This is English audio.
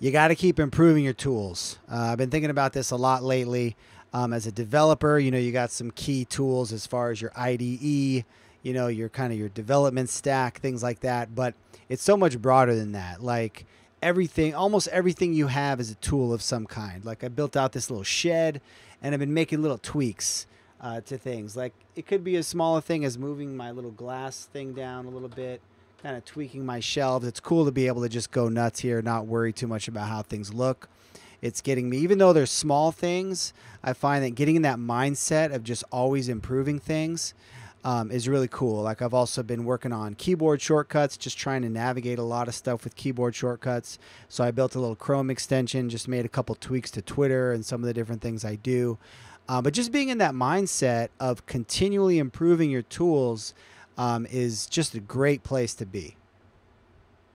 you got to keep improving your tools. Uh, I've been thinking about this a lot lately. Um, as a developer, you know, you got some key tools as far as your IDE, you know, your kind of your development stack, things like that. But it's so much broader than that. Like everything, almost everything you have is a tool of some kind. Like I built out this little shed and I've been making little tweaks uh, to things. Like it could be as small a thing as moving my little glass thing down a little bit kind of tweaking my shelves. It's cool to be able to just go nuts here, not worry too much about how things look. It's getting me, even though they're small things, I find that getting in that mindset of just always improving things um, is really cool. Like I've also been working on keyboard shortcuts, just trying to navigate a lot of stuff with keyboard shortcuts. So I built a little Chrome extension, just made a couple tweaks to Twitter and some of the different things I do. Uh, but just being in that mindset of continually improving your tools um, is just a great place to be.